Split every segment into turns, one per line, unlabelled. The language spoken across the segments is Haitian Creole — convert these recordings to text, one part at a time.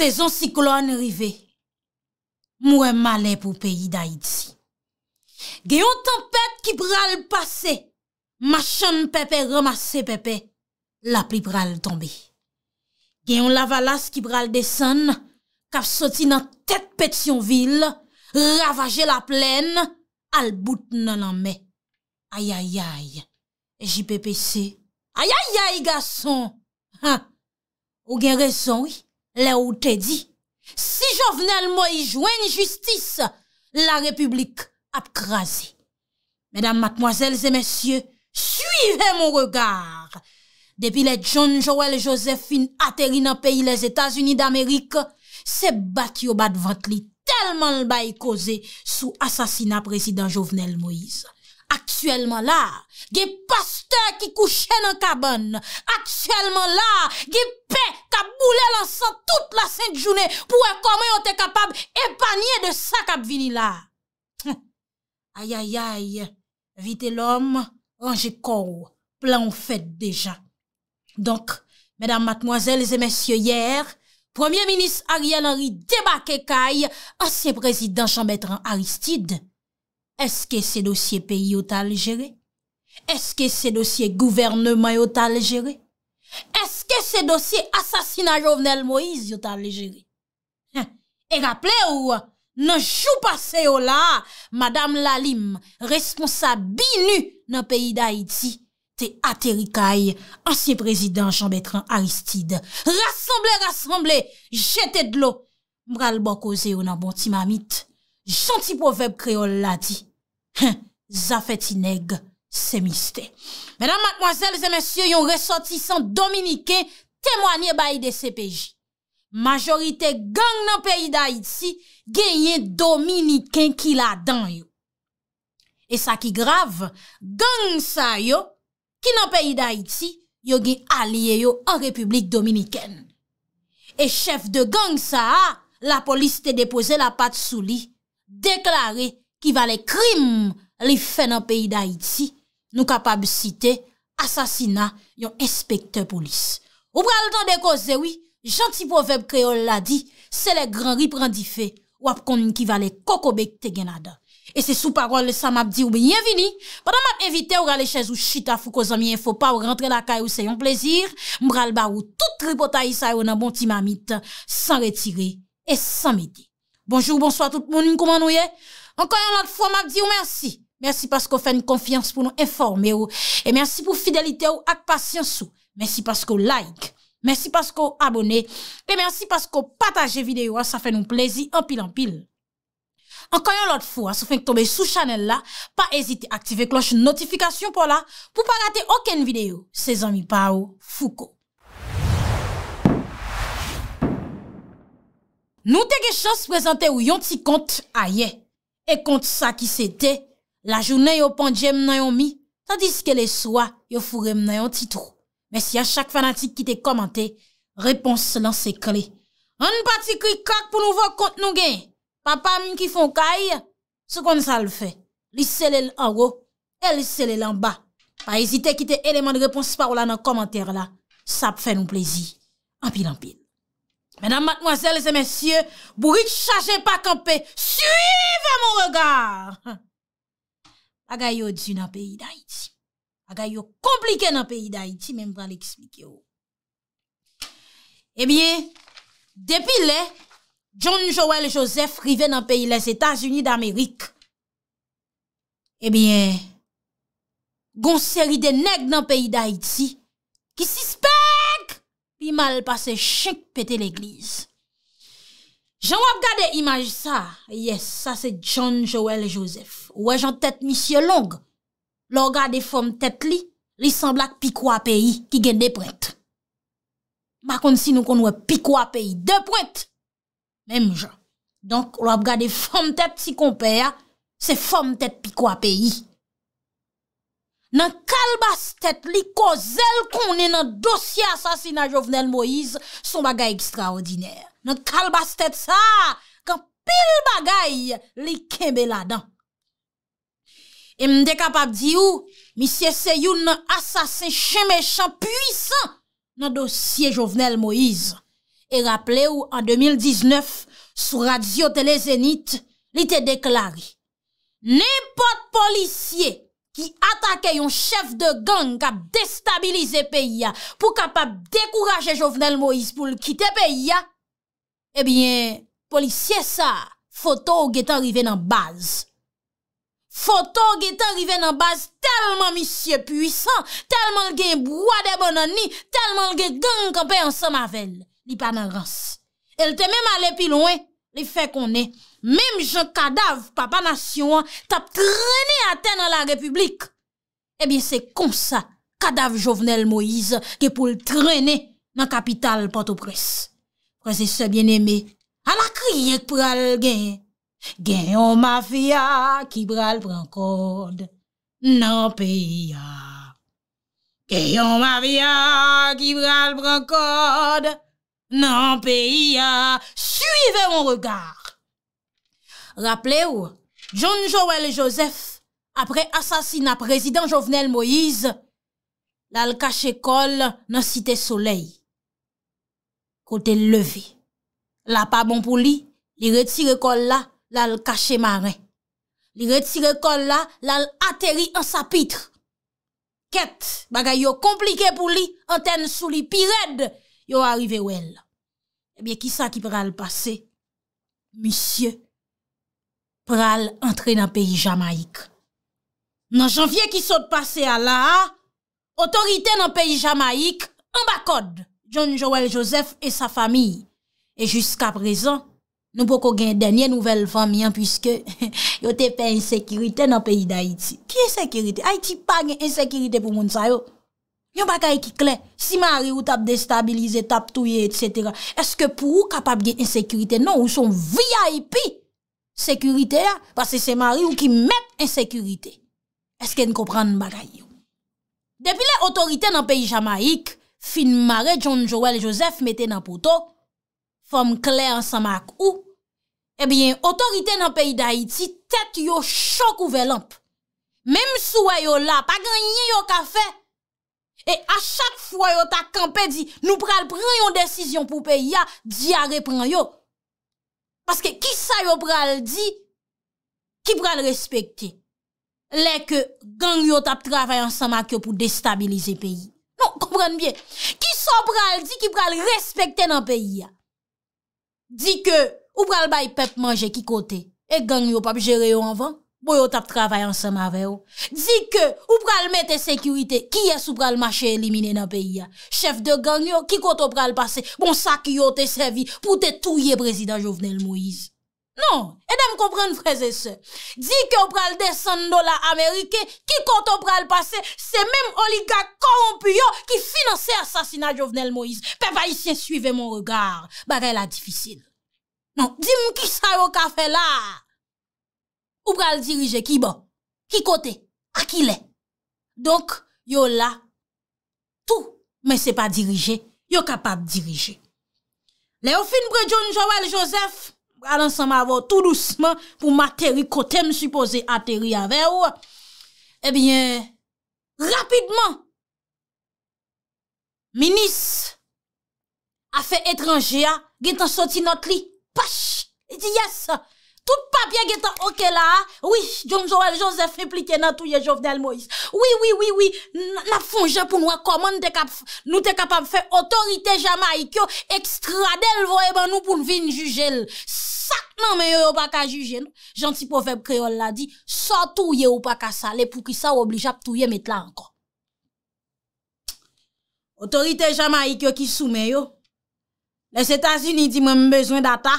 Sezon siklo an rive, mwen male pou peyi da itzi. Genyon tempet ki pral pase, machan pepe ramase pepe, la pri pral tombe. Genyon lavalas ki pral desen, kapsoti nan tet pet yon vil, ravaje la plen, al bout nan an me. Ayayay, eji pepe se. Ayayay, gason! Ha! O gen rezon, oui? Le ou te di, si Jovenel Moïse jwen justice, la republik ap krasi. Medan matmoazels e mesye, suive mou regard. Depi le John Joel Josephine aterri nan peyi les Etats-Unis d'Amerik, se bat yo bat vant li telman l bayi koze sou asasina presidant Jovenel Moïse. Aktuellement la, Gye pasteur ki kou chen an kabon, atyèlman la, gye pe kap boulè lansan tout la sènt jounè, pou an komè yon te kapab epanye de sa kap vini la. Ayayay, vite l'om, anje kou, plan fèt deja. Donk, mèdam matmoazèl, zè mèsyò yèr, premier-ministre Ariel Henry déba kekay, asye prezident Jean-Bertrand Aristide, eske se dosye peyi yot aljere? Eske se dosye gouverneman yo ta le jere? Eske se dosye asasina jovenel Moise yo ta le jere? E raple ou, nan chou pa se yo la, Madame Lalim, responsa binu nan peyi da Iti, te aterika yi, ansye prezident Jean-Bertrand Aristide. Rassemble, rassemble, jete dlo. Mbral bok oze yo nan bonti mamit. Janti poveb kreol la di. Zafeti nega. Sè mistè. Mèdam matmoazèl, zè mèsyè, yon resotisan Dominikè, temwanyè bayi de CPJ. Majorite gang nan peyi d'Haïti, genye Dominikè ki la dan yo. E sa ki grav, gang sa yo, ki nan peyi d'Haïti, yo gen alye yo an Republik Dominikè. E chef de gang sa a, la polis te depose la pat sou li, deklare ki va le krim li fè nan peyi d'Haïti, Nou kapab site, asasina yon espekte polis. Ou bral dan deko zewi, janti poveb kreol la di, se le gran riprandife wap kon yon kivali kokobek te genada. E se sou parol le sa map di ou beyevini, padan map evite ou rale chez ou chita fou ko zami enfo pa ou rentre lakay ou se yon plezir, mbral ba ou tout ripota yisay ou nan bonti mamit, san retire et san mede. Bonjour, bonsoit tout le monde, mkouman ou ye? Anka yon lat fwa map di ou mersi. Mersi paskou fèn konfians pou nou informe ou. E mersi pou fidelite ou ak pasyans ou. Mersi paskou like. Mersi paskou abone. E mersi paskou pataje videyo a sa fèn nou plezi anpil anpil. Ankoyon lot fwa, sou fèn k tombe sou chanel la, pa ezite aktive kloche notifikasyon pou la, pou pa gate oken videyo, se zanmi pa ou fouko. Nou te ke chans prezante ou yon ti kont a ye. E kont sa ki se te kante. La jounen yo pandje mnen yon mi, sa diske le swa, yo fure mnen yon titou. Men si a chak fanatik ki te komante, repons se lan se kre. An pa ti kri kak pou nou vok kont nou gen. Papa mn ki fon kaj, se kon sa l fe. Li se l el ango, e li se l el anba. Pa ezite ki te eleman de repons pa ou la nan komante la, sa pfe nou plezi. An pi lan pi. Menan matmoazel, lese men sye, bouri chache pa kampe, suive mwen regar. Aga yo di nan peyi d'Aiti. Aga yo komplike nan peyi d'Aiti, menm pral eksplike yo. Ebyen, depi le, John Joel Joseph rive nan peyi les Etats-Unis d'Amerik. Ebyen, gonseri de neg nan peyi d'Aiti, ki sispek, pi mal pase chek pete l'ekliz. Jan wap gade imaj sa, yes, sa se John Joel Joseph. Ouwe jan tèt misye long Lò gade fòm tèt li Li semblak pi kwa peyi Ki gen deprèt Ma kon si nou kon wè pi kwa peyi Deprèt Mèm jan Donk lò gade fòm tèt si kompè Se fòm tèt pi kwa peyi Nan kalbast tèt li Ko zèl konen nan dosye Asasina Jovenel Moïse Son bagay ekstraordinèr Nan kalbast tèt sa Kan pil bagay li kembe la dan E mde kapap di ou, mi se se yon asasen chen mechan puisan nan dosye Jovenel Moïse. E raple ou an 2019, sou radio Telezenit, li te deklari, nepot polisye ki atake yon chef de gang kap destabilize pe ya pou kapap dekouraje Jovenel Moïse pou l kite pe ya, e bien, polisye sa foto ou gete arrive nan baze. Foto ge te arrive nan base telman misye puisan, telman gen bwa debon an ni, telman gen genk an pe ansan mavel, li pa nan rans. El te menm ale pi louen, li fe konen, menm gen kadav papa nasyon, tap trene aten nan la republik. Ebyen eh se konsa, kadav jovenel Moise, ge pou l trene nan kapital pato pres. Prese se bieneme, an a kriye k pou al genye, Gen yon mafya ki bral pran kode, nan peyi ya. Gen yon mafya ki bral pran kode, nan peyi ya. Suive yon regar. Raple ou, John Joel Joseph, apre asasina prezident Jovenel Moïse, la l kache kol nan site solei. Kote leve, la pa bon pou li, li retire kol la, lal kache maren. Li retire kol la, lal ateri an sapitre. Ket, bagay yo komplike pou li, anten sou li pired, yo arive ou el. Ebyen, ki sa ki pral pase? Misyen, pral entre nan peyi Jamaik. Nan janvye ki sote pase ala, otorite nan peyi Jamaik, an bakod, John Joel Joseph e sa fami. E jusqu'a prezant, Nou pou kon gen denye nouvel fami an, pwiske yo te pe insekirite nan peyi d'Haïti. Ki insekirite? Haïti pa gen insekirite pou moun sa yo. Yon baka yon ki klen. Si mari ou tap destabilize, tap touye, etc. Eske pou ou kapab gen insekirite? Non, ou son VIP sekirite a? Pase se mari ou ki met insekirite. Eske yon kopran baka yon? Depi le otorite nan peyi Jamaik, fin mare John Joel Joseph mette nan poto, Fom kle an samak ou, ebyen, otorite nan peyi da iti, tet yo chok ou velamp. Mem sou a yo la, pa ganyen yo ka fe. E a chak fwa yo ta kampe di, nou pral pran yon desisyon pou peyi ya, di a repran yo. Paske, ki sa yo pral di, ki pral respekte. Lè ke ganyen yo ta pravay an samak yo pou destabilize peyi. Non, kompran bien. Ki sa yo pral di, ki pral respekte nan peyi ya. Di ke, ou pral bay pep manje ki kote, e ganyo pap jere yo anvan, bo yo tap travay ansan mave yo. Di ke, ou pral me te sekurite, ki es ou pral mache elimine nan peyi ya. Chef de ganyo, ki kote ou pral pase, bon sa ki yo te servi pou te touye prezident Jovenel Moïse. Non, edèm kompren freze se. Di ki ou pral desen do la Amerike, ki kote ou pral pase, se mèm oliga korompu yo ki finanse asasina Jovenel Moïse. Pe pa yisye suive mon regard. Ba vè la difisil. Non, di m ki sa yo kafe la. Ou pral dirije ki bon, ki kote, a ki lè. Donk, yo la, tou, men se pa dirije, yo kapap dirije. Le ou fin brejoun Joël Joseph, alansan ma vò tout lousman pou ma teri kote m supose a teri avè wè. Ebyen, eh rapidman, minis a fè etranjè a, gen tan soti not li, pach, eti yas a. ou papye geta oke la, oui, John Joel Joseph implike na touye jovdel Moïse, oui, oui, oui, oui, na fonje pou nou a komon, nou te kapab fe, otorite jamaik yo, ekstradel vo e ban nou pou vin jujel, sak nan me yo yo baka jujel, janti non. poveb kreol la di, sa touye yo baka sale, pou ki sa ou oblija pou touye metla anko, otorite jamaik yo ki soume yo, les Etats-Unis di mwen mbezwen data,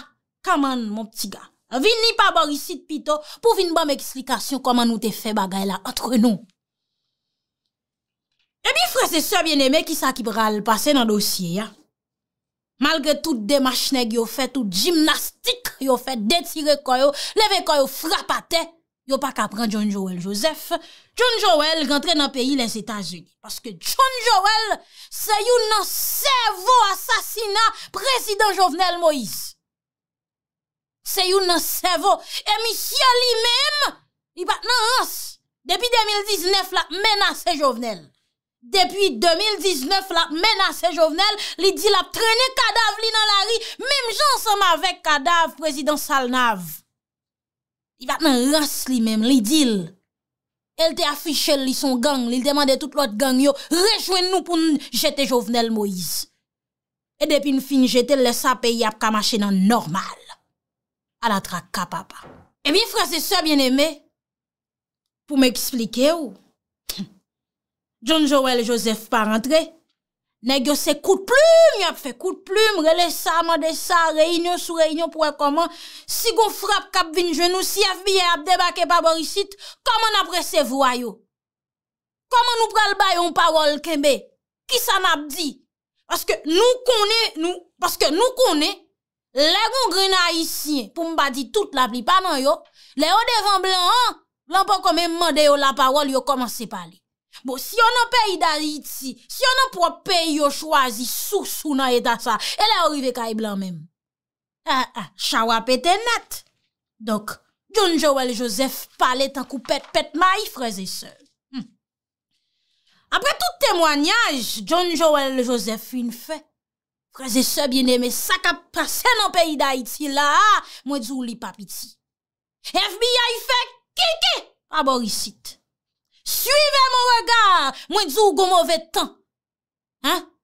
kaman mwen pti ga, Vin ni pa bor isit pito pou vin bom ekslikasyon koman nou te fe bagay la antre nou. Ebi fwese se bieneme ki sa ki pral pase nan dosye ya. Malge tout de machnek yo fet ou jimnastik yo fet detire koyo, leve koyo frapate, yo pa kapran John Joel Joseph, John Joel rentre nan peyi les Etats-Unis. Paske John Joel se yon nan servo asasina prezident Jovenel Moïse. Se yon nan sevo, e mi sya li mem, li bat nan rase. Depi 2019, la menase jovenel. Depi 2019, la menase jovenel, li dil ap trene kadaf li nan la ri, mem jan seman vek kadaf, prezident Salnav. Li bat nan rase li mem, li dil. El te afiche li son gang, li demande tout lot gang yo, rejouen nou pou jete jovenel Moise. E depi nou fin jete, le sa peyi ap kamache nan normal. ala tra kapapa. E mi fra se so bien eme, pou m'explike ou, John Joel Joseph pa rentre, negyo se kou de plume, yop fe kou de plume, rele sa, ma de sa, reinyon, sou reinyon, pouwe koman, si goun frap kap vin jenou, si af biye ap debake pa borisit, koman apre se voyou? Koman nou pral bayon pawol kebe? Ki san ap di? Paske nou konen, nou, paske nou konen, Le yon grina yisi, pou mba di tout la pli panan yo, le yon devan blan an, lan pou kome mman deyo la parol yo komanse pale. Bo, si yon an pe yi dal yi ti, si yon an pou an pe yi yo chwazi sou sou nan yi tasa, e le orive ka yi blan menm. Ha, ha, chawa pete nat. Dok, John Joel Joseph pale tan kou pet pet ma yi freze se. Apre tout temwanyaj, John Joel Joseph fin fe, Preze se bine me sakap prasen an peyi da iti la, mwen djou li papiti. FBI fe kiki, abor isit. Suive mwen regar, mwen djou gomove tan,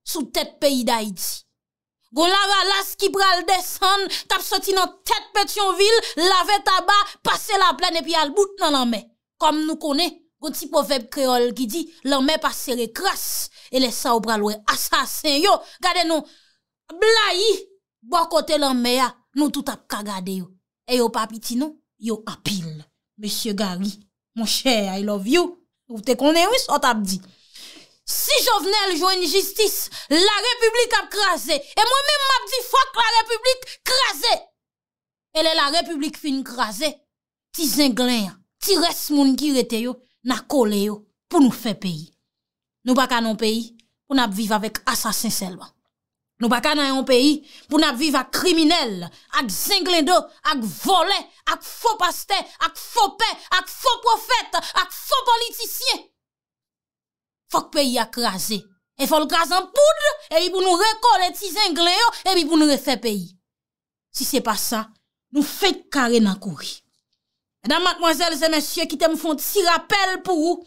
sou tet peyi da iti. Gon lawa las ki pral desen, tap soti nan tet pet yon vil, lave taba, pase la plan epi al bout nan an me. Kom nou kone, gonti poveb kreol ki di, lan me pase re kras, e lesa ou pral we asasen yo. Gade nou, Bla yi, bwa kote lan meya, nou tout ap kagade yo. E yo pap iti nou, yo apil. Mèche Gary, mèche, I love you. Ou te konen wis, ou tap di. Si jo vnen ljou en justice, la republik ap krasè. E mwen mèm ap di fwa k la republik krasè. E le la republik fin krasè, ti zenglen ya, ti res moun ki rete yo, na kole yo pou nou fe peyi. Nou baka nan peyi pou nap viv avèk asasin selwa. Nou baka nan yon peyi pou nap viv ak kriminel, ak zinglendo, ak volen, ak fo paste, ak fo pe, ak fo profet, ak fo politisyen. Fok peyi ak raze, e fol graze an poudre, e bi pou nou rekole ti zingleno, e bi pou nou refe peyi. Si se pa sa, nou fek kare nan kouri. E dan matmoazelze mensyye ki te mfon ti rapel pou ou,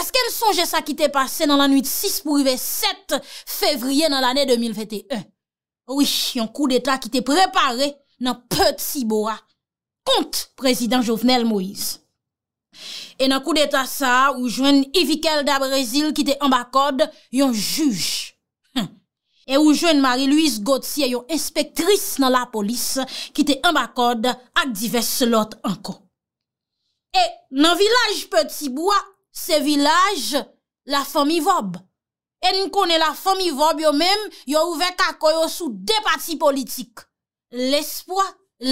Eske m sonje sa ki te pase nan la nuit 6 pou rive 7 fevriye nan l ane 2021? Ouish, yon kou d'eta ki te prepare nan Petit Bois kont prezident Jovenel Moïse. E nan kou d'eta sa, ou jwen Evikel da Brésil ki te ambakode yon juj. E ou jwen Marie-Louise Gauthier yon espektris nan la polis ki te ambakode ak divers lot anko. E nan vilaj Petit Bois, Se vilaj, la fami vob. En kone la fami vob yo men, yo ouve kakoyo sou de pati politik. L'espoi,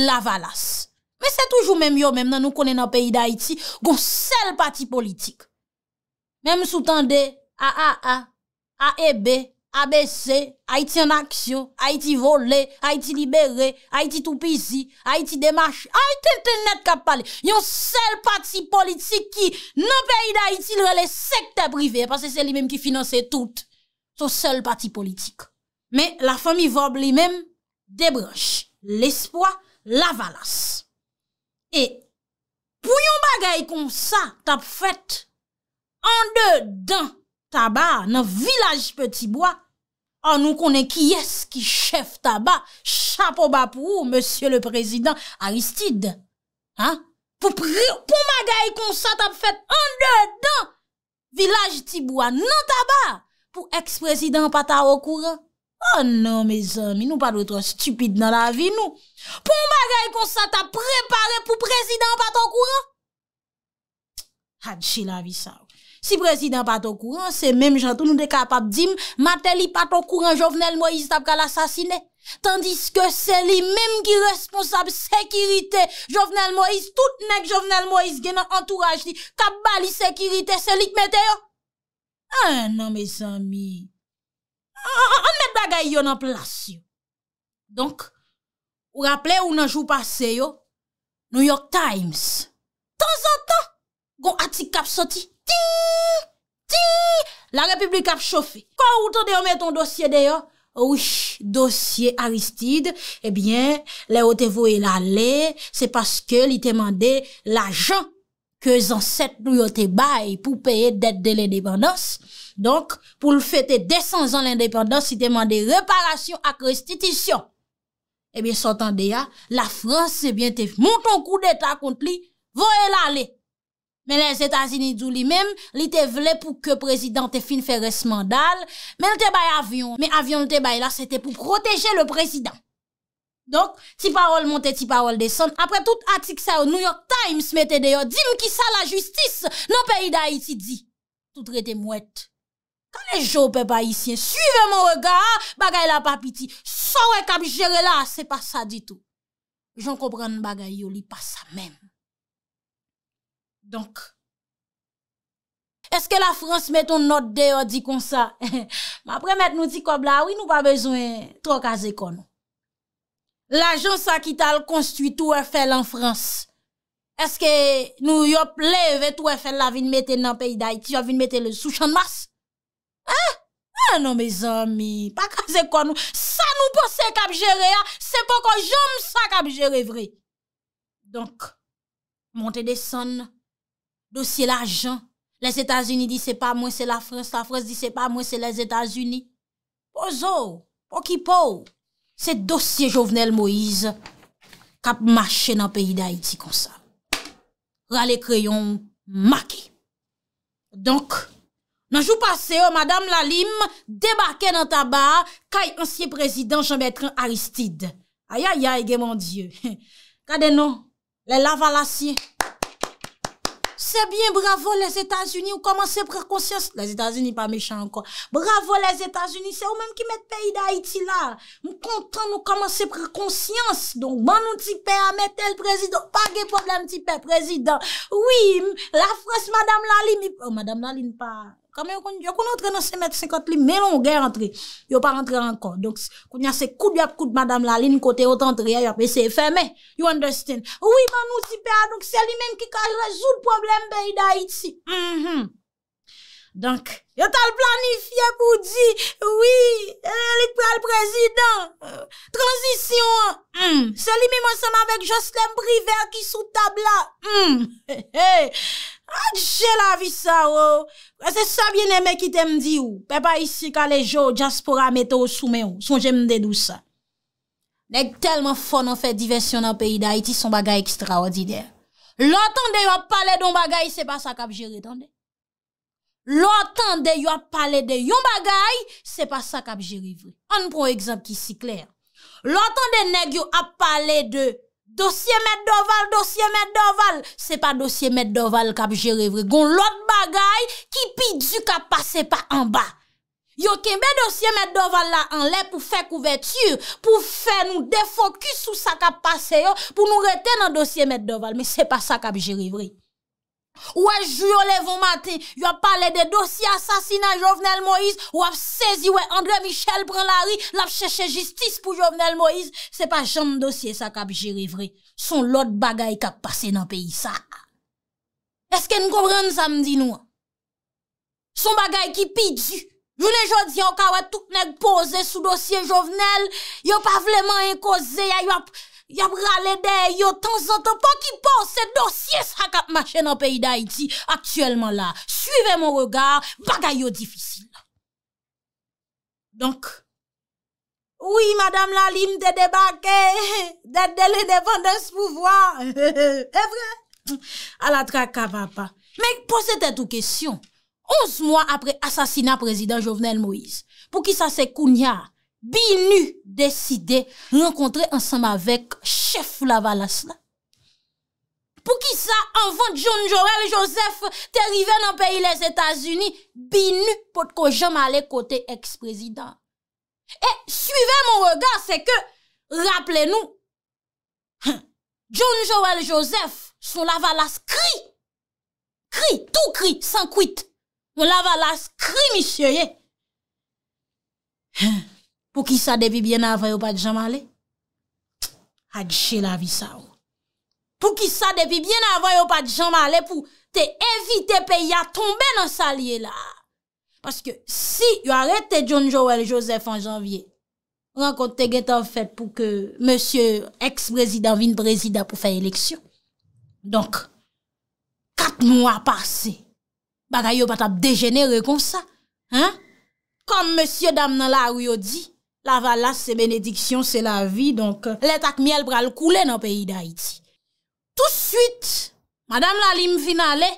la valas. Men se toujou men yo men nan nou kone nan peyi da iti, goun sel pati politik. Men sou tan de A.A.A., A.E.B., a besè, a iti an aksyon, a iti vole, a iti libere, a iti toupizi, a iti demache, a iti lte net kap pale, yon sel pati politik ki nan peyi da iti lrele sekte prive, pase se li menm ki finanse tout, sou sel pati politik. Me la fami vob li menm, debroche, l'espoi, la valas. E pou yon bagay kon sa tap fèt, an de dan taba nan vilaj peti boya, An nou konen ki yes ki chef taba, chapo ba pou ou, monsye le prezident Aristide. Ha? Pou magay kon sa tap fèt an dedan, vilaj tibou an nan taba, pou eks prezident pata okouran. Oh nan, me zan, mi nou pa doutro stupide nan la vi nou. Pou magay kon sa tap prepare pou prezident pata okouran. Hadji la vi sav. Si prezident pato kouran, se menm jantou nou de kapap dim, mate li pato kouran Jovenel Moïse tap kal asasine. Tandis ke se li menm ki responsab sekirite Jovenel Moïse, tout nek Jovenel Moïse gen an entouraj li, kap bali sekirite se li k mette yo. A ah, nan me sami, ah, ah, an me blaga yo nan plas yo. Donk, ou rapple ou nan jou pase yo, New York Times, tan zan tan, gon atik kap soti, Ti, ti, la republik ap chofi. Kwa ou ton eh de omet ton dosye de yo, wish, dosye Aristide, ebyen, le ote vo e la le, se paske li temande la jan, ke zan set nou yo te bay pou peye det de l'independance. Donk, eh pou l'fete desan zan l'independance, si temande reparasyon ak restitisyon. Ebyen, sotan de ya, la franse, se bien te monton kou deta kont li, vo e la le. Men les Etats-Unis djou li men, li te vle pou ke prezident te fin fere seman dal, men te bay avyon. Men avyon te bay la, se te pou proteje le prezident. Donk, ti parol monte, ti parol deson. Apre tout atik sa yo, New York Times, me te deyo, din ki sa la justis, nan peyi da iti di. Tout rete mwet. Kan le jo pe bay isyen, suive mwen rega, bagay la papiti. Sowe kap jere la, se pa sa di tou. Joun kompran bagay yo, li pa sa men. Donk, eske la Frans meton not de yo di kon sa, ma apre met nou di kob la, oui nou pa bezwen trok a zekon. La jons akital konstuitou e fel en Frans. Eske nou yop leve tou e fel la vin meten nan peyday, ki yo vin meten le sou chanmas. Ha? Ha nan bezan mi, pa kaze kon, sa nou posen kap jere ya, se poko jom sa kap jere vre. Donk, monte de san nan, Dosye la jan, les Etats-Unis di se pa mwen se la Frans, la Frans di se pa mwen se les Etats-Unis. Po zo, po ki po, se dosye jovenel Moïse kap mache nan peyi da Haiti konsa. Ra le kreyon, make. Donk, nan jou pase yo, madame Lalim, debake nan taba, kay ansye prezident Jean-Bertrand Aristide. Ayayay, gen mon dieu. Kade non, le lava laseye. Se bien, bravo les Etats-Unis, ou komanse prekonsyans. Les Etats-Unis pa mechant ankon. Bravo les Etats-Unis, se ou menm ki met peyi da Haiti la. Mou kontan, mou komanse prekonsyans. Donk, man bon, nou tipe a met tel prezident, pa ge problem tipe prezident. Oui, la france Madame Laline, ou oh, Madame Laline pa... Kame yo kon diyo kon an tre nan semet se kote li, menon ou gen an tre. Yo pa an tre an kon. Donk, kon yase koute yap koute madame la li, n kote yo tan tre ya yap. E se e fe me. You understand? Oui, man nou si pe a. Donk, se li men ki ka jou l problem be yi da iti. Hmm hmm. Donk, yo tal planifiye pou di. Oui, lik pre l prezident. Transisyon. Hmm. Se li men mwen seman vek Joslem Brivert ki sou tabla. Hmm. Hey hey. Ak jè la vi sa wò. Wè se sa bine mè ki te mdi wò. Pe pa isi ka le jò, jaspora metè wò soume wò. Son jè mde dousa. Nèk telman fon an fè diversyon an peyi da Haiti, son bagay ekstraordidè. Lò tan de yò ap pale de yon bagay, se pa sa kap jere tan de. Lò tan de yò ap pale de yon bagay, se pa sa kap jere vò. An pou ekzamp ki si klèr. Lò tan de nèk yò ap pale de... Dosye mèd doval, dosye mèd doval, se pa dosye mèd doval kap jerevri. Gon lot bagay ki pi du kap pase pa anba. Yo kembe dosye mèd doval la anle pou fe kouvetu, pou fe nou defokus ou sa kap pase yo, pou nou reten nan dosye mèd doval. Me se pa sa kap jerevri. Ou wè jou yo levon mate, yo ap pale de dosye asasina Jovenel Moïse, ou ap sezi wè André Michel Prenlari, l ap cheche jistis pou Jovenel Moïse. Se pa jan dosye sa kap jiri vre, son lot bagay kap pase nan peyi sa. Eske n gobrend sa mdi nou? Son bagay ki pidu. Yo ne jodi anka wè tout nek pose sou dosye Jovenel, yo pa vleman e koze ya yo ap... Yab rale de yo tan zantan pa ki pose se dosye sakap machen an peyi da iti aktuelman la. Suive mon regard, bagay yo difisil. Donk? Ouye, madame la lim te debake, de dele devande se mouvoi. Evre? A la traka va pa. Men, pose te tou kesyon. Onze mwa apre asasina prezident Jovenel Moïse. Pou ki sa se kounya? binu deside renkontre ansam avek chef la valas la. Pou ki sa, anvan John Joel Joseph te rive nan peyi les Etats-Unis, binu pot ko jam ale kote eks-prezident. E, suive mon rega, se ke, rappele nou, John Joel Joseph son la valas kri, kri, tou kri, san kwit, son la valas kri, misyeye. Hè, pou ki sa depi bien avan yo pati chanman le, a di che la vi sa ou. Pou ki sa depi bien avan yo pati chanman le, pou te evite pe ya tombe nan salye la. Paske si yo arete John Joel Joseph an janvye, rang kote te getan fet pou ke monsye ex-brezida vin brezida pou fey eleksyon. Donk, kat mou a pase, bagay yo pat ap dejenere kon sa. Kon monsye dam nan la ou yo di, La valas se benediksyon, se la vi, donk letak miel pral koule nan peyi da iti. Tout suite, madame la lim finale,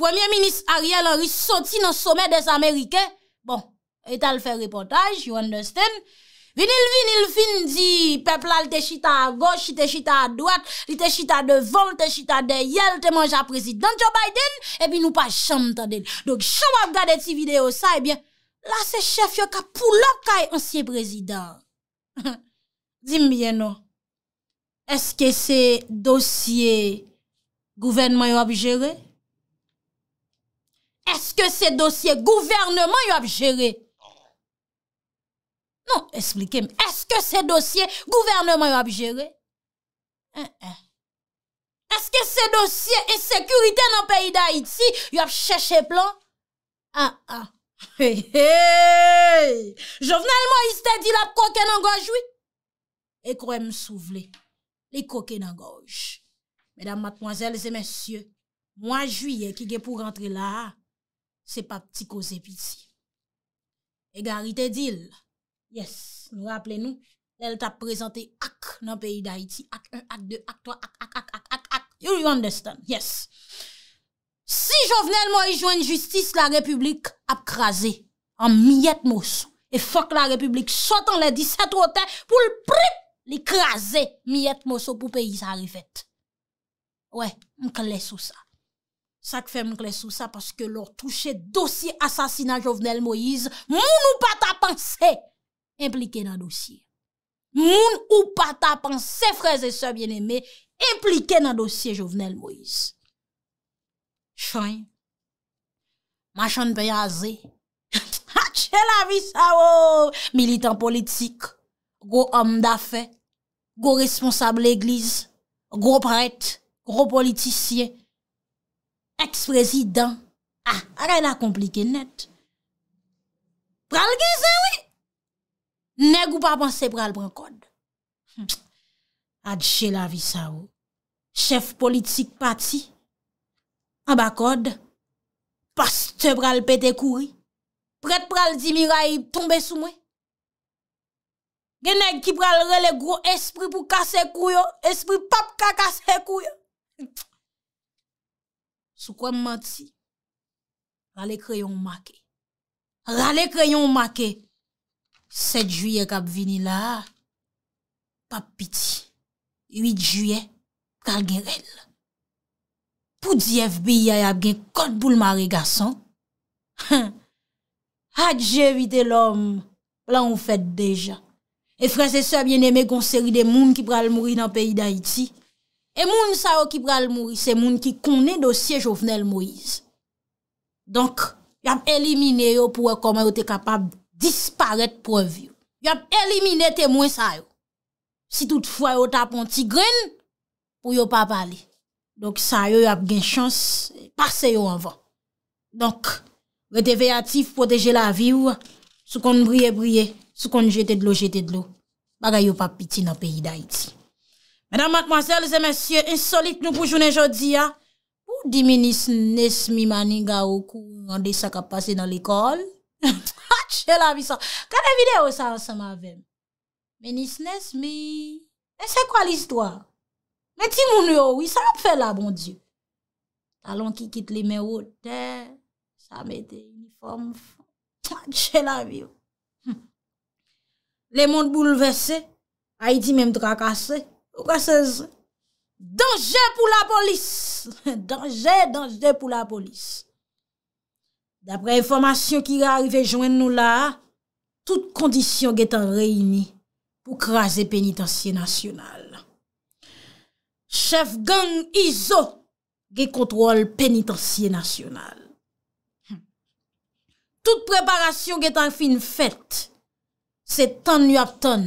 premier-ministre Ariel Henry Sotin nan sommet des Amerike, bon, etal fe reportaj, you understand, vinil vinil vin di peplal te chita a goch, te chita a doak, te chita a devon, te chita a deyel, te manja prezident yo Biden, epi nou pa chanm ta den. Donk chanm ap gade ti video sa, ebyen, eh la se chef yo ka pou lo kay ansye brezida. Dime bien nou, eske se dosye gouvernman yo ap jere? Eske se dosye gouvernman yo ap jere? Non, esplike mi, eske se dosye gouvernman yo ap jere? En, en. Eske se dosye e sekurite nan peyi da iti yo ap chèche plan? En, ah, en. Ah. Hey hey, jovenel mo yi se te dil ap koke nan goj wii? E kouè m souvle, li koke nan goj. Medan matmoazel se mensyou, mwen jwiye ki gen pou rentre la, se pa pti koze piti. E garite dil, yes, nou rappele nou, lel ta prezante ak nan peyi da iti, ak 1, ak 2, ak 3, ak ak ak ak ak, you understand, yes. Si Jovenel Moïse jo en justice, la republik ap krasi an miyet mous. E fok la republik sot an lè di sè trotè pou l'prip lè krasi miyet mous pou pe yis arifet. Ouè, mkles ou sa. Sa k fè mkles ou sa paske lor touche dosye asasina Jovenel Moïse, moun ou pata panse implike nan dosye. Moun ou pata panse, freze se bieneme, implike nan dosye Jovenel Moïse. Choyn, machon pe ya ze. Adjela ah, vi sa wou, militan politik, gwo om da fe, gwo responsable l'eglize, gwo prete, gwo politisye, eks prezident. Ah, anay la komplike net. Pral gize wou, ne gwo pa panse pral pran kod. Hm. Adjela ah, vi sa wou, chef politik pati, Abakod, pas te pral pete koui, pret pral di mirayi tombe sou mwen. Genèk ki pral rele gro espri pou kase kouyo, espri pap kakase kouyo. Sou kwen mwanti, rale kreyon make. Rale kreyon make. 7 juye kap vini la, pap piti, 8 juye, pral gerel. Pou di FBI a yab gen kote boul mare gason. Hadje evite l'om, la ou fet deja. E frese se bieneme konseri de moun ki pral mouri nan peyi d'Haïti. E moun sa yo ki pral mouri, se moun ki konen dosye Jovenel Moïse. Donk, yab elimine yo pou e komen yo te kapab disparet pou evyo. Yab elimine temwen sa yo. Si toutfwa yo tapon ti gren, pou yo pa pali. Dok sa yo ap gen chans, pase yo anvan. Donk, reteve atif, poteje la vi ou, sou konn brie brie, sou konn jete dlo, jete dlo. Bagay yo pa piti nan peyi da iti. Mèdam matmazèl, zè mèsyè, insolit nou pou jounen jodi ya. Ou di menis nesmi mani ga ou kou, an de sa ka pase nan l'ekol? Chè la visan, kade video sa ansama avèm? Menis nesmi, e se kwa l'istwa? Mè ti moun yo, wè, sa ap fè la, bon diyo. Salon ki kit lè mè wote, sa mè de yon form fò. Tchè la viyo. Lè moun boulevesè, haydi mèm drakase, ou kasezè. Danjè pou la polis. Danjè, danjè pou la polis. Dapre informasyon ki re arrive jwen nou la, tout kondisyon getan reyini pou krasè penitensye nasyonal. Chef gang Iso ge kontrol penitansye nasyonal. Hmm. Tout preparasyon ge tar fin fèt, se tan nyo aptan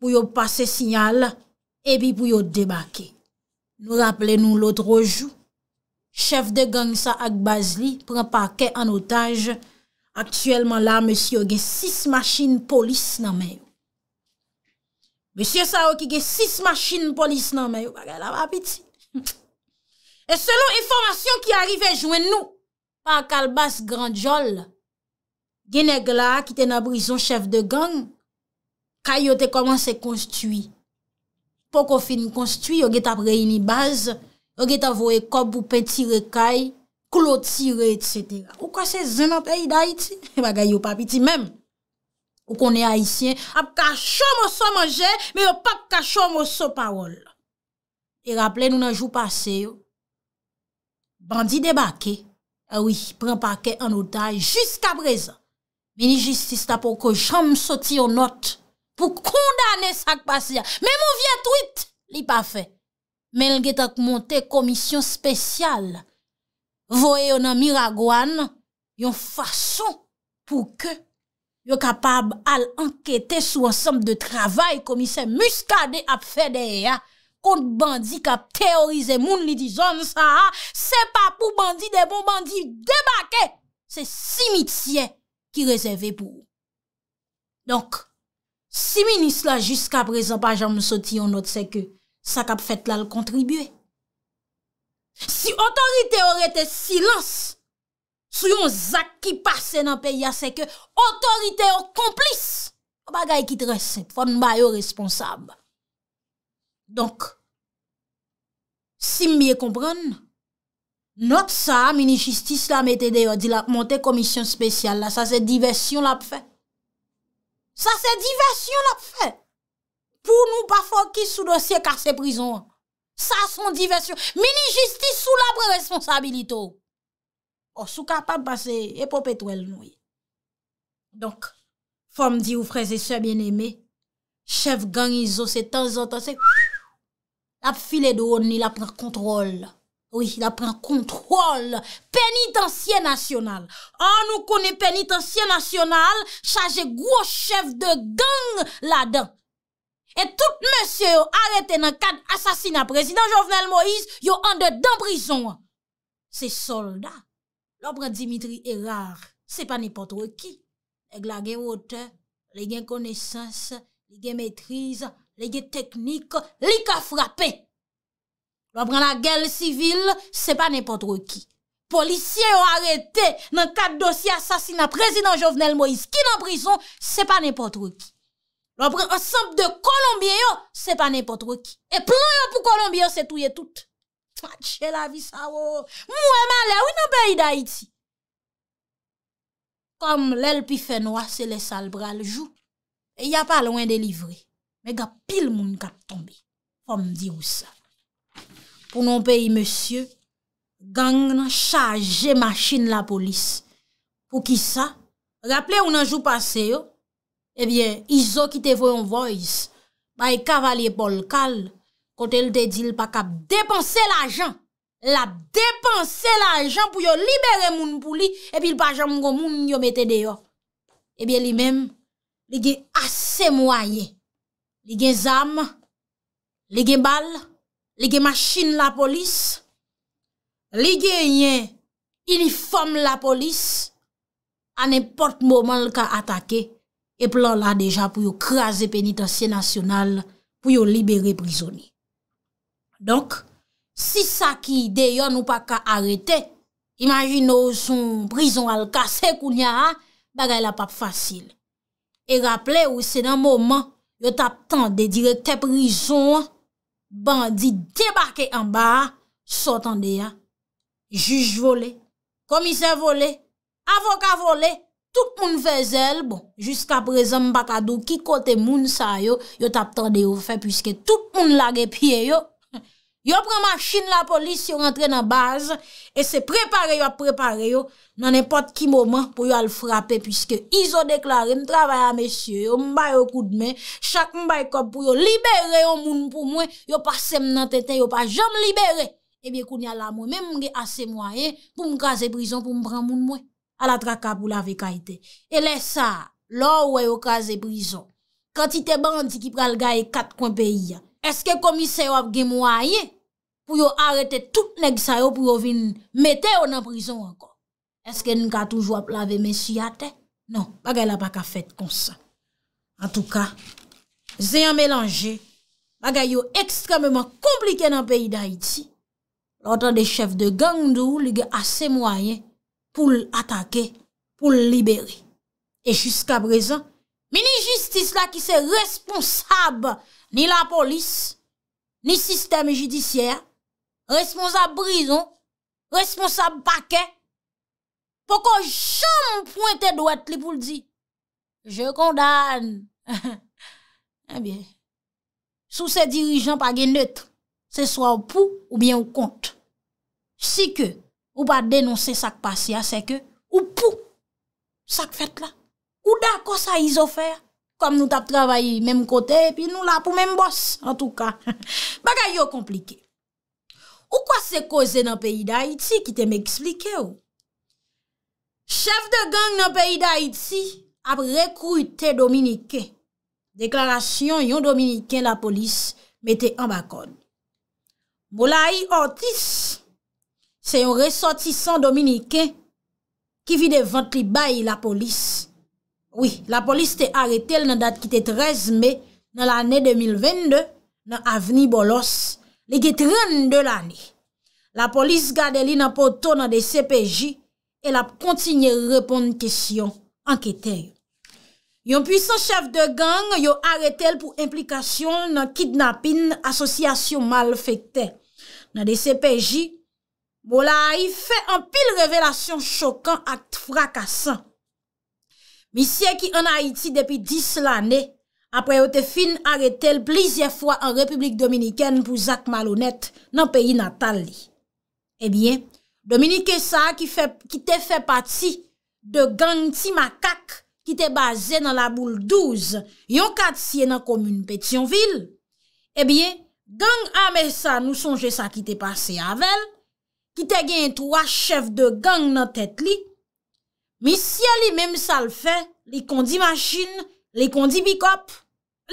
pou yo pase sinyal e bi pou yo debake. Nou rappele nou lot rojou, chef de gang sa ak Bazli prempake an otaj, aktuelman la, monsi yo ge sis machin polis nan menyo. Monsier Sao ki ge 6 machin polis nan, men yo bagay la papiti. E selon informasyon ki arive jwen nou, pa kalbas grandjol, genek la ki ten a brison chef de gang, kay yo te komanse konstui. Po ko film konstui, yo get ap reyni baz, yo get avowe kob pou pentire kay, klo tire, etc. Ou kwa se zanat e iday ti, bagay yo papiti menm. Ou konen haisyen, ap kachon monson manje, men yo pap kachon monson parol. E rappele nou nan jou pase yo, bandi debake, awi, ah prempake anotay, jiska breza. Meni jistista pou ke jom soti yo not, pou kondane sakpasyan. Men mou vye truit, li pa fe. Men lge tak monte komisyon spesyal, voye yo nan miragwan, yo fason pou ke yo kapab al anketè sou ansanm de travay komi se muskade ap fedè ya kont bandi kap teorize moun li di zon sa ha se pa pou bandi de bon bandi debake se simitien ki rezerve pou ou. Donk, si minis la jiska prezant pa jan msoti yo notse ke sa kap fet la l kontribüe. Si otorite orète silans Sou yon zak ki pase nan pe ya seke, otorite yon komplis. A bagay ki trese, fon ba yo responsab. Donk, si m biye kompran, not sa, mini justice la mette deyo, di la monte komisyon spesyal la, sa se diversyon la pfe. Sa se diversyon la pfe. Pou nou pa fokis sou dosye kase prizon. Sa son diversyon. Mini justice sou labre responsabilito. O sou kapap base epop etou el nouye. Donk, fòm di ou freze sè bien eme, chèv gang i zo sè tan zotan sè. La filè de ou ni la pren kontrol. Oui, la pren kontrol. Penitensye nasyonal. An nou konè penitensye nasyonal, chage gwo chèv de gang la dan. E tout monsè yo arete nan kad asasina. Prezident Jovenel Moïse yo ande dan brison. Se solda. Lopre Dimitri Erard, se pa nipotro ki. E glage wote, lege konesans, lege metrize, lege teknik, li ka frape. Lopre na gel sivil, se pa nipotro ki. Polisye yo arete nan tat dosi asasina prezident Jovenel Moïse ki nan prison, se pa nipotro ki. Lopre asap de Kolombiyo, se pa nipotro ki. E plan yo pou Kolombiyo se touye tout. Twa tche la vi sa wou, oh. mou e male, wou nou pe yi da iti? Kom lèl pi fè nou ase lè sal bral jou, e ya pa louen de livre, me ga pil moun kap tombe, kom di ou sa. Poun nou pe yi monsye, gang nan chaje machin la polis, pou ki sa, raple ou nan jou pase yo, e bien, izo ki te vwe yon voyz, bay kavalyè pol kal, Kote l te di l pak ap depanse l ajan, l ap depanse l ajan pou yo libere moun pou li, epi l pajan moun moun yo mette deyo. Ebyen li men, li gen ase mwaye, li gen zam, li gen bal, li gen maschine la polis, li gen yen uniform la polis, an eport mouman l ka atake, epi l la deja pou yo kreaze penitansye nasyonal pou yo libere prizoni. Donk, si sa ki deyon ou pa ka arete, imagine ou son prison al kase koun ya a, bagay la pap fasil. E rapple ou se nan mouman, yo tap tan de dire te prison, bandit debake an ba, sotan de ya. Juj vole, komise vole, avoka vole, tout moun vezel, bon, jusqu'a prezen mbakadou ki kote moun sa yo, yo tap tan de yo fe, pwiske tout moun lage pie yo, Yo preman chine la polis, yo rentre nan baz, e se prepare yo a prepare yo, nan epote ki mouman pou yo al frape, pwiske izo deklare, ntravaye a mesye, yo mbay yo kou d'me, chak mbay kop pou yo libere yo moun pou mwen, yo pa sem nan tete, yo pa jom libere. Ebyè eh koun ya la mwen, mwen mwen ge ase mwen, pou mwen kaze prizon pou mwen pran moun mwen, ala traka pou la vekaitè. E lesa, lò wè yo kaze prizon, kanti te bandi ki pral gaye kat kwen peyi, eske komise yo apge mwen aye, pou yo arete tout neg sayo pou yo vin metè yo nan prison anko. Eske nou ka toujwa plave men suyate? Non, bagay la pa ka fèt konsan. An touka, zeyan mélange, bagay yo ekstremèman komplike nan peyi d'Haïti, lò tan de chef de gang d'ou li ge asè mwayen pou l'atake, pou l'liberi. E jiska brezan, mi ni jistis la ki se responsab ni la polis, ni sistem judisyèa, responsab brison, responsab pa ke, pou kon jom pou ente doit li pou l'di. Je kondan. Ebyen, eh sou se dirijan pa gen net, se swa ou pou ou bien ou kont. Si ke ou pa denonse sak pasya, se ke ou pou sak fet la. Ou da kos a izo fer, kom nou tap travayi menm kote, pi nou la pou menm bos, en tou ka. Bagay yo komplike. Ou kwa se koze nan peyi d'Haïti ki te m'eksplike ou? Chef de gang nan peyi d'Haïti ap rekruyte Dominike. Deklarasyon yon Dominiken la polis mette an bakon. Bola yi hortis, se yon resotisan Dominike ki vide vant li bayi la polis. Oui, la polis te aretel nan dat ki te trezme nan l'anè 2022 nan aveni bolos. Le getren de lanè, la polis gade li nan poto nan de CPJ, el ap kontinye repon kisyon anketè. Yon pwisan chef de gang yo aretèl pou implikasyon nan kidnapin asosyasyon mal fèkte. Nan de CPJ, bolay fè an pil revelasyon chokan ak frakasan. Misye ki an Haiti depi dis lanè, apre yo te fin aretel plizye fwa an Republik Dominiken pou Zak Malounet nan peyi natal li. Ebyen, Dominike sa ki te fe pati de gang ti makak ki te baze nan la boule 12, yon kat siye nan komoun Petionville, ebyen, gang ame sa nou sonje sa ki te pase avel, ki te gen troa chef de gang nan tet li, mi siye li mem sa l fe, li kondi masjin, li kondi bikop,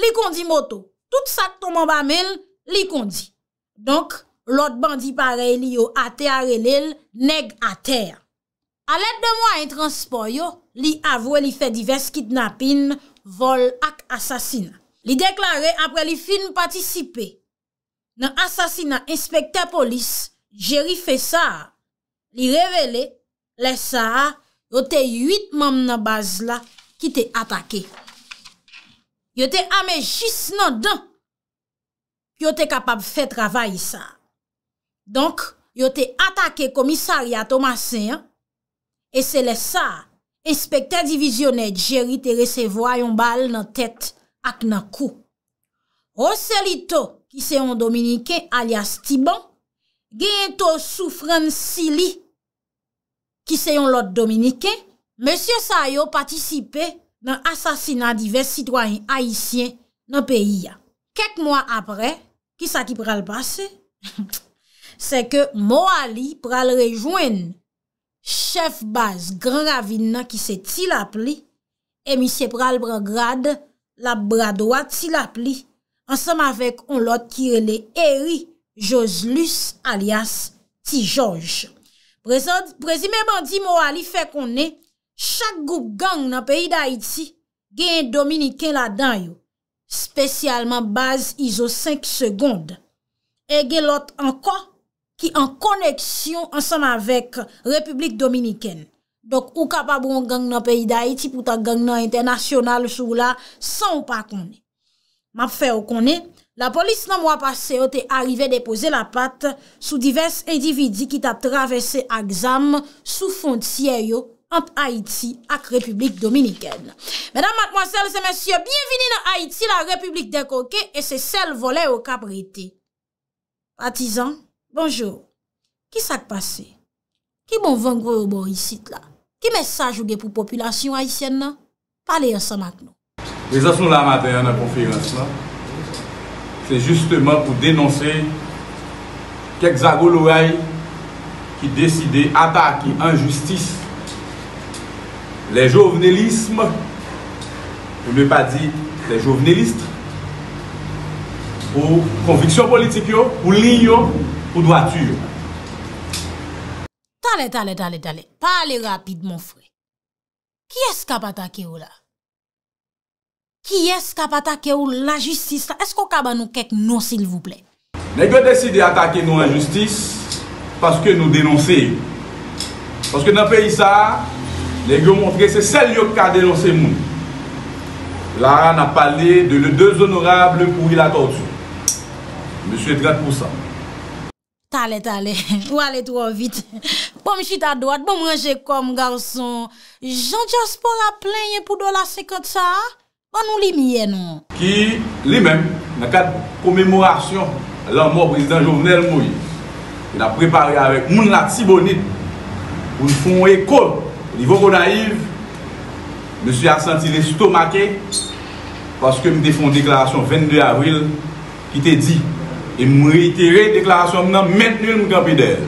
Li kondi moto. Tout sak toman ba men, li kondi. Donk, lot bandi parey li yo ate arelel, neg ate a. A let de mwa yon transport yo, li avwe li fe divers kidnapin, vol ak asasina. Li deklare apre li film patisipe. Nan asasina, inspektè polis, jeri fe sa. Li revele, le sa, yo te yit mam nan baz la ki te atake. yo te ame jis nan dan, yo te kapab fè travay sa. Donk, yo te atake komisari a Tomasen, e se le sa, espektè divisionè djeri te resevwa yon bal nan tèt ak nan kou. O seli to ki se yon Dominiken alias Tiban, gen to soufren sili ki se yon lot Dominiken, mèsyè sa yo patisipe, nan asasinan divers sitwoyen haisyen nan peyi ya. Kek mwa apre, ki sa ki pral pase, se ke Mowali pral rejoen chef baz Gran Ravina ki se ti lapli, e misye pral prangrade la bradoa ti lapli, ansam avek on lot ki rele Eri Joslus alias Ti Jorge. Prezimeban di Mowali fe konen Chak goup gang nan peyi da iti, gen dominiken la dan yo, spesyalman baz izo 5 segonde. E gen lot anko ki an koneksyon ansan avèk republik dominiken. Dok ou kapaboun gang nan peyi da iti pou ta gang nan internasyonal sou la san ou pa konen. Map fè ou konen, la polis nan mwa pase yo te arrive depose la pat sou divers endividi ki ta travesse a gzam sou fontiyen yo Aitie ak Republik Dominikene Mèdam matmòsel se mèsyè Bienveni nan Aitie la Republik Dekoke E se sel vole au Kap Rite Patizan Bonjour Ki sa kpase? Ki bon vengwe ou borisit la? Ki mesaj ou gen pou populasyon Aitienne? Pale yon sa
mak nou Beza sou la matè yon konferans la Se justman pou denonse Kek Zago Louay Ki deside Ataki anjustis Le jovenelisme Ou ne pa di Le joveneliste Ou konviksyon politik yo Ou lin yo Ou doa tu yo
Tale tale tale tale Pale rapid mon fri Ki esk ap atake ou la? Ki esk ap atake ou la justis? Esko kaba nou kek nou sil vouple?
Nèk yo deside atake nou la justis Paske nou denonse Paske nan peyi sa A Ne gyon montre se sel yot kade yon se moun. Lara nan pale de le deus honorable kou yon la tortue. Monsi etreat pou sa.
Tale, tale, wale tou wavit. Pou bon, mwen jit adouat, pou bon, mwen jekom, galson. Jant yon spor a plen yon pou do la sekot sa, anou li miye non.
Ki li men, nan kat kou memorasyon, la moun prezident jounel moun. La prepari avek moun la tibonit pou yon fon ekol. Nivou kon naiv, me sou asantile stoma ke, paske mi te fon deklarasyon 22 avril, ki te di, e mre itere deklarasyon mnen mwen mwen kapi der.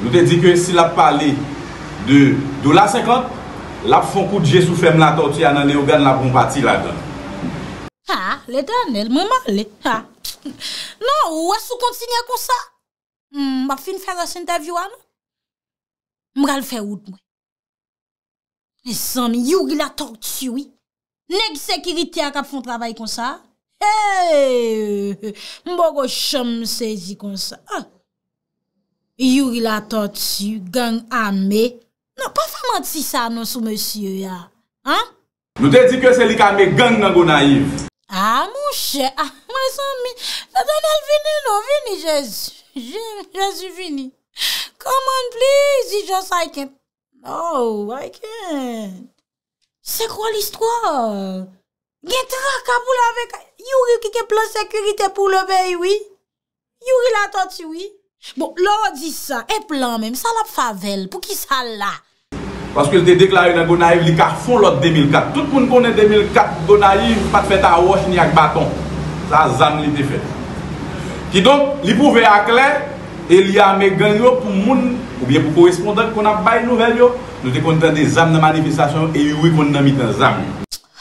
Nou te di ke si la pale de do la sekant, la fon kout jesou fem la torti anan le ogan la pompati la dan.
Ha, le dan, el mwen male. Ha, non, ou esou kontsinyen kon sa? Mba fin fè rasyon te vyo an? Mga l fè oud mwen. E san mi, yu ri la tortu, wè? Nèk sekiriti akap foun travay kon sa? E, mbogo chom sezi kon sa. Ah! Yu ri la tortu, gang ame. Non, pa faman ti sa anon sou monsye ya.
Nou te di kwe se li kame gang nan go naiv.
A, ah, moun che, a, ah, mwen san mi. La donel vini, nou vini, jezi. Jezi vini. Come on, please, i just like it. Oh, why can't? Se kwa l'histoire? Gen tra kaboul avek, youri ki ke plan sekurite pou l'obay wii? Youri la tot wii? Bon, lor di sa, e plan men, salap favel, pou ki salap?
Paske l de deklar yon e go naiv, li ka foun lot 2004. Tout kon konen 2004, go naiv, pat feta awosh ni ak baton. Sa zan li te feta. Ki don, li pou ve ak lè, Elia ame gen yo pou moun, oubyen pou korespondant kon ap bay nouvel yo, nou te konten de zam nan manifestasyon, e yuwi kon nan mitan zam.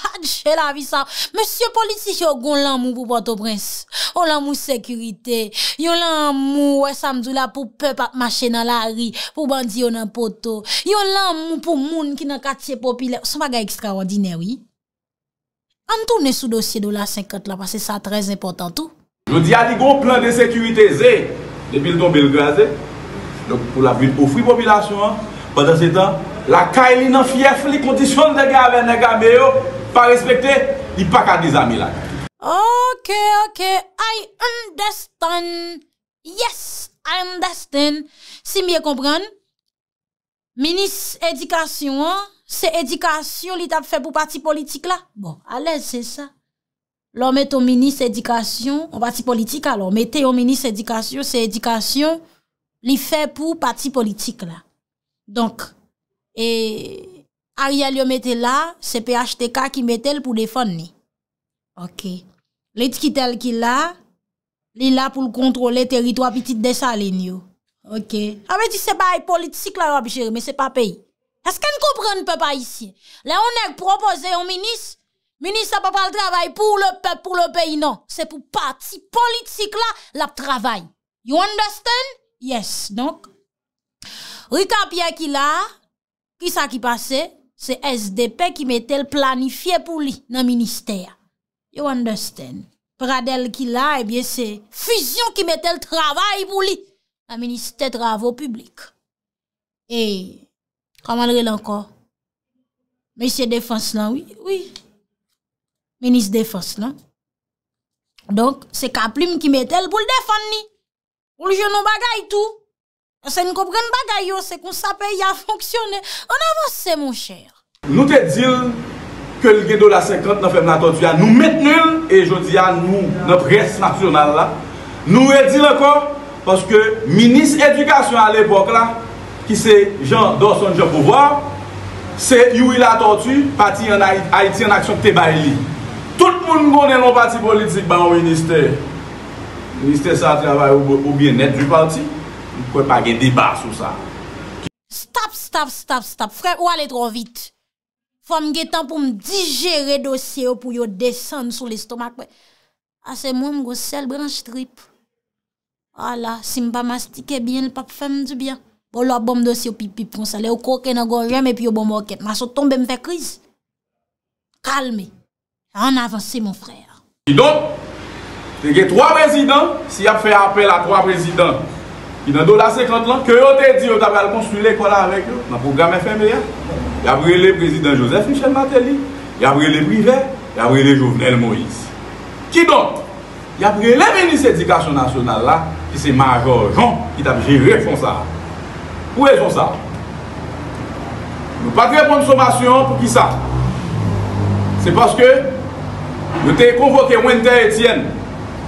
Hadj, el avisa, monsye politik yo gon lan mou pou bato prens, ou lan mou sekurite, yon lan mou wè samzou la pou pep ap mache nan la ri, pou bandi yon nan poto, yon lan mou pou moun ki nan katye popile, sou maga ekstraordine wii. Antou ne sou dosye do la 50 la, pasè sa trez importantou.
Jodi adi goun plan de sekurite zè, De bil don bil graze, pou la vide pou fri popilasyon, pa dan se tan, la ka e li nan fief li kondisyon de ge ave ne ge ame yo, pa respekte li pakade zami la.
Ok, ok, I understand, yes, I understand. Si miye kompran, minis edikasyon, se edikasyon li tap fe pou parti politik la, bon, ale se sa. lò mèt ou minis edikasyon, ou pati politik alò, mètè ou minis edikasyon, se edikasyon li fè pou pati politik la. Donk, e a riyal yo mètè la, se pe achte ka ki mètè l pou defon ni. Ok. Li tkitel ki la, li la pou l kontrole teritwa pitit desa lènyo. Ok. A ah, mèt di se pa e politik la wap jere, me se pa peyi. Aske n koupren n pe pa isi. Le onèk proposè ou minis, Ministè pa pa l travay pou le pep, pou le pey non. Se pou pati politik la, la travay. You understand? Yes. Donk, Rika Pia ki la, ki sa ki pase, se SDP ki metel planifiye pou li nan minister. You understand? Pradel ki la, ebyen eh se fusion ki metel travay pou li nan minister travoy publik. E, kamanre lanko? Mesey defans lan, oui, oui. Minis defans non? non, non, la. Donk, se ka plim ki met el pou l defan ni. Pou l jen nou bagay tou. Se nou kopren bagay yo, se kon sape ya fonksyonen. On avanse, moun chèr.
Nou te dil, ke l gèdo la 50, nou fèm l'atontu ya. Nou met nul, e jodi ya nou, nou pres natyonal la. Nou e dil ankon, poske, Minis edikasyon al epok la, ki se jan doson jen pou vwa, se yu il atontu, pati an a iti an aksyon te bay li. Tout pou nou gwen nan pati politik ban ou iniste. Iniste sa travay ou gen net du pati. Mwen kwen pa gen debat sou sa.
Stop, stop, stop, stop. Fren, ou alè tro vit. Fèm gen tan pou m digere dosye ou pou yo descend sou l'estomak. A se mwen mwen gwen sel branj strip. Ala, simpa mastike bien, pap fem di bien. Bo lò bom dosye ou pipipon salè ou koke nan gwen reme pi yo bom waket. Mas yo tombe mwen fè kriz. Kalme. En avancé, mon frère.
Qui Donc, il y a trois présidents, s'il a fait appel à trois présidents, qui ont a 50 ans, que vous avez dit, vous avez construit l'école avec eux, dans le programme FMEA. Il y a le président Joseph Michel Mateli. il y a le privé, il y a le Jovenel Moïse. Qui donc Il y a le ministre de l'Éducation nationale là, qui c'est Major Jean, qui a géré pour ça. Où est ça Nous ne pas de répondre sommation pour qui ça C'est parce que Yo te konvoke Mwente Etienne,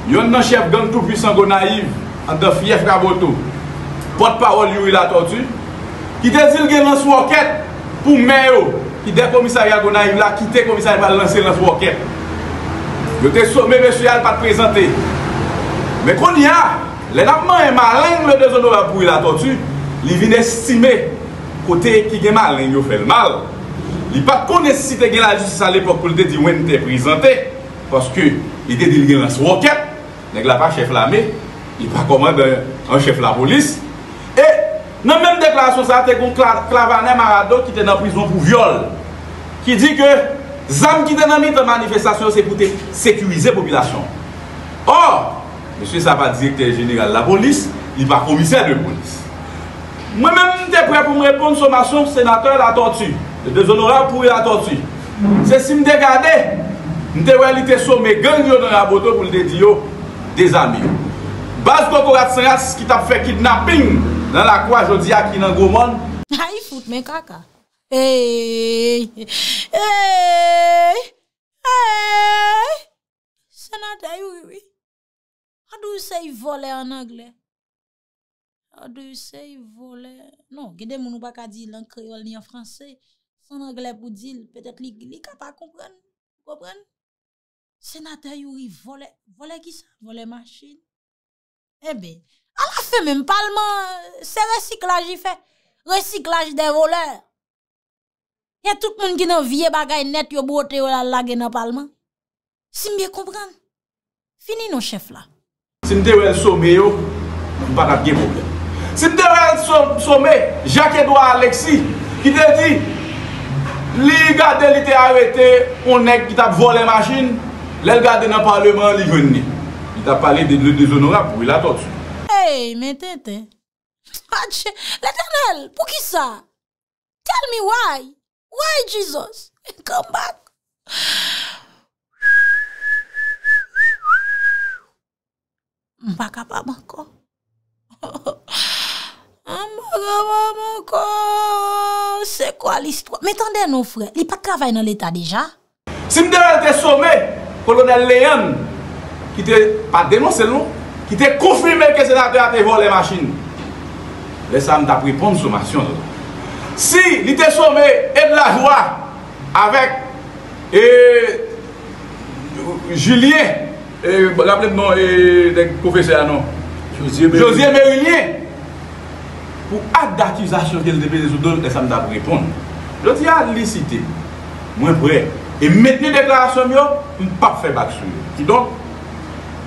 yon nan chef gandou pwisan gwa naiv, an te fyef kaboto, potpawol yu ila totu, ki te zil gen lans waket pou mè yo, ki de komisaryal gwa naiv la, ki te komisaryal pa lansil lans waket. Yo te soume mesu yal pat prezante. Mwen kon ya, lè napman e maran mwen de zon ou la pou ila totu, li vin estime kote e kike mal, lè yon fèl mal. Li pat kon nesite gen la lisi sa lè pokol de di Mwente prezante. parce que il était dit dans y a une il pas chef l'armée, il n'y pas ben, un chef de la police. Et dans la même déclaration, ça a été Clavanet Marado qui était dans prison pour viol, qui dit que les qui étaient dans la manifestation, c'est pour sécuriser la population. Or, monsieur M. Sapa, directeur général de la police, il n'est pas commissaire de police. Moi-même, je suis prêt pour me répondre sur ma sénateur la tortue. Le déshonorable pour la tortue. C'est si je me dégardais. Nde realite sou me gengyo nan raboto pou l de diyo, de zami ou. Baz koko gatsen atis ki tap fe kidnapping, nan la kwa jodi aki nan goman.
A yi foute men kaka? Eee! Eee! Eee! Sena te yi ou yi? A dou yi se yi vole an angle? A dou yi se yi vole? Non, gede mounou baka di lank reol ni an franse. An angle pou din, petet ni kapa koupren. Koupren? Senatè yon yi vole, vole ki sa? Vole machin? Ebe, eh ala fe men palman Se resiklaj yi fe Resiklaj de vole Yè tout moun ki nan vie bagay net Yo bote yo la lage nan palman Si m biye koubran Fini nou chef la
Si m te wèl somè yo Si m te wèl somè Jacques-Edouard Alexis Ki te di Li gade li te arete Ou nek ki ta vole machin Lèl gade nan parleman li venne. Li ta pale de zonorap ou il atot.
Hey, men tete. Ache, ah, l'Eternel pou ki sa? Tell me why. Why Jesus? And come back. Mbaka pa manko. Mbaka pa manko. Se kwa listwa? Metande nou fre, li pa travay nan l'Etat deja?
Simde an te somen. kolonel Leyen, ki te pa denonsen nou, ki te koufime ke senatè a te vo e le masin. Le san da pripon sou masyon. Si li te soume en la joa, avek, eh, Julien, eh, la plebman, eh, de koufise anon, Josie Merunien, pou ak da kouzasyon ki el depe de sou don, le san da pripon. Joti a licite, mwen pre, Et maintenant, déclaration, je ne pas faire bac sur Donc,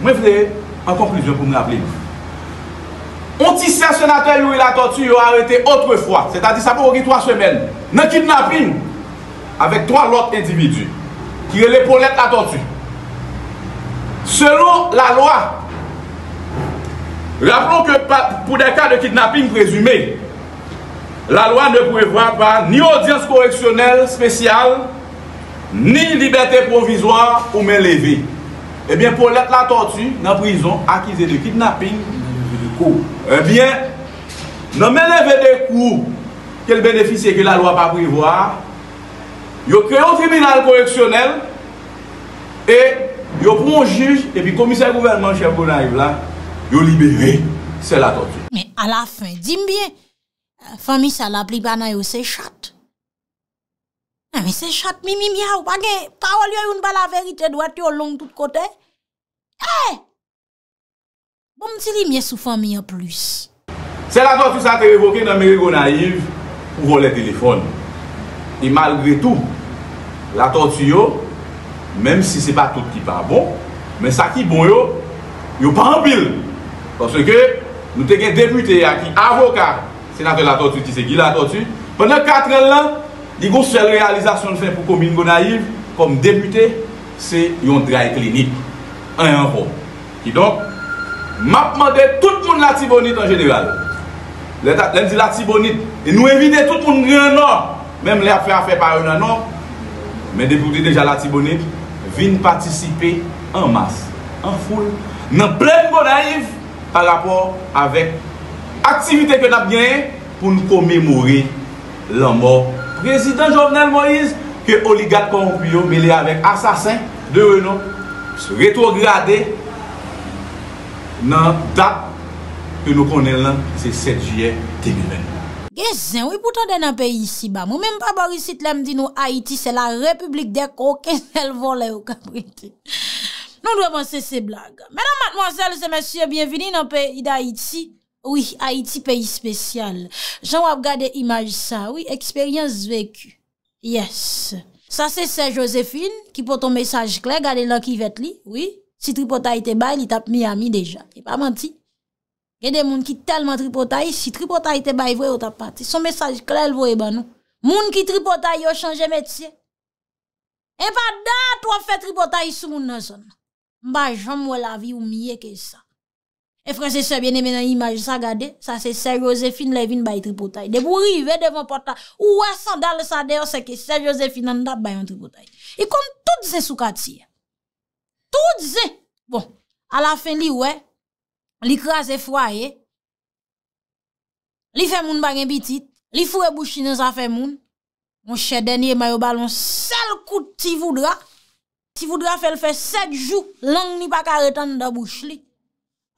je je en conclusion pour me rappeler. On dit sénateur Louis la tortue a arrêté autrefois, c'est-à-dire ça pour trois semaines, dans kidnapping avec trois autres individus qui est Paulette la tortue. Selon la loi, rappelons que pour des cas de kidnapping présumé, la loi ne prévoit pas ni audience correctionnelle spéciale Ni liberté provisoire ou menlevé. Ebyen eh pou let la tortue nan prison akize de kidnapping ou de coup. Ebyen eh nan menlevé de coup, ke l'benefis se ke la loi pa privoire, yo kreye un tribunal koreksyonel e yo pou yon juj, e bi komise gouverne nan chèpou nan yon blan, yo libere, se la tortue.
Me ala fèm, di mbyen, fèm mi sa la pribana yo se chatte. Mwen se chat mimi miya ou bagen Ta ou liyo yon ba la verite Dwa ti yo long tout kote Hey eh! Bon si li miye soufan miyo plus
Se la tortue sa te revoke Nan meri go na yiv pou vo le telefon E malgre tou La tortue yo Mem si se pa tout ki pa bon Men sa ki bon yo Yo pa anpil Pon se ke nou te gen depute Avoka senate la tortue Pwene katrel lan di gous fèl realizasyon fèn pou komine go naiv, kom depute, se yon drai klinik, an an kon. Ki don, mapman de tout moun la tibonit an jeneral. Lèm di la tibonit, e nou evide tout moun rin an an, mèm lè a fè a fè par yon an an, mèm depute deja la tibonit, vin patisipe an mas, an foul, nan plèm go naiv, par rapport avèk aktivite ke dap genye, pou nou komemouri l'an mò klinik. Rezident Jovenel Moïse ke oligat kon kuyo mele avek asasen de reno se retroglade nan da ke nou konen lan se 7J Tengelen.
Gezen, wè pou ton den nan pe yisi ba, mou men pa barisit lem di nou Haiti se la republik de kou ke sel volè ou kapriti. Nou dwe mwansè se blaga. Mè nan matmwansèl se mèsyè, bienvini nan pe yi da Haiti. Ouye, Haiti, peyi spesyal. Jan wap gade imaj sa, ouye, eksperyans veku. Yes. Sa se se Josefine, ki po ton mesaj kler, gade lakivet li, ouye. Si tripotay te bay, li tap mi ami deja. E pa manti. E de moun ki telman tripotay, si tripotay te bay, vwe o tap pati. Son mesaj kler vwe e banou. Moun ki tripotay yo chanje metye. E pa da, to a fe tripotay sou moun nan son. Mba jan mwe la vi ou miye ke sa. E franse sebe ne menan imaj sa gade, sa se Ser Josefin levin bay tripotay. De bou rive devon pota, ouwe sandal sa deyo seke Ser Josefin an da bayan tripotay. E kom tout se soukati siye. Tout se! Bon, a la fin li ouwe, li kras e fwa ye. Li fe moun bagen bitit, li fwe bouchi nan sa fe moun. Mon chè denye mayo balon sel kout ti voudra. Ti voudra fel fe set jou, lang ni pa karetan nan da bouch li.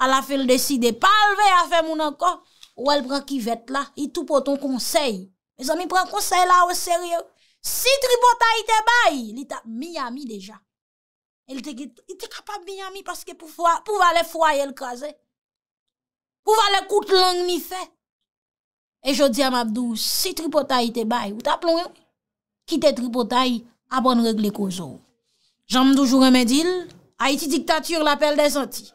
a la fel desi de pal ve a fe moun an kon, ou el pren ki vet la, i tou poton konsey. E zan mi pren konsey la, ou serye, si Tripotay te bay, li tap Miami deja. El te kapab Miami, paske pou valè fwaye l kazè, pou valè koute lang mi fe. E jodi amabdou, si Tripotay te bay, ou tap loun, kite Tripotay, apon regle ko zon. Jam doujou remedil, a iti diktatur la pel de zanti.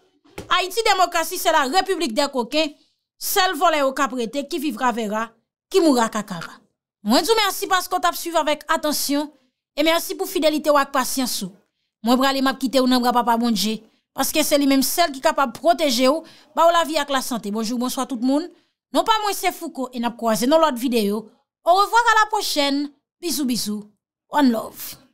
Haiti demokrasi se la republik non, de koke, sel vole ou kaprete ki vivra vera, ki moura kakara. Mwen djou mersi paskot ap suyve avek atensyon, e mersi pou fidelite ou ak pasyansou. Mwen brale map kite ou nan bra papa bondje, paske se li menm sel ki kapab proteje ou, ba ou la vi ak la sante. Bonjou, bonsoit tout moun, non pa mwen se fouko en ap kwaze nan lot videyo. Ou revoar a la pochen, bizou bizou, one love.